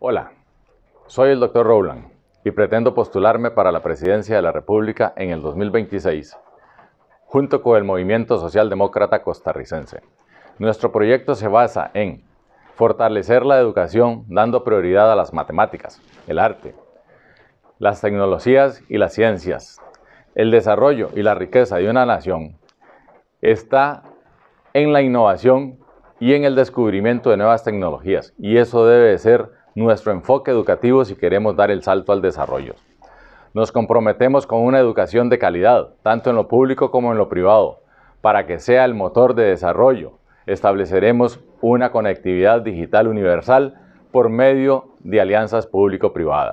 Hola, soy el Dr. Rowland y pretendo postularme para la presidencia de la República en el 2026, junto con el Movimiento Socialdemócrata Costarricense. Nuestro proyecto se basa en fortalecer la educación dando prioridad a las matemáticas, el arte, las tecnologías y las ciencias. El desarrollo y la riqueza de una nación está en la innovación y en el descubrimiento de nuevas tecnologías, y eso debe ser nuestro enfoque educativo si queremos dar el salto al desarrollo. Nos comprometemos con una educación de calidad, tanto en lo público como en lo privado, para que sea el motor de desarrollo. Estableceremos una conectividad digital universal por medio de alianzas público-privadas.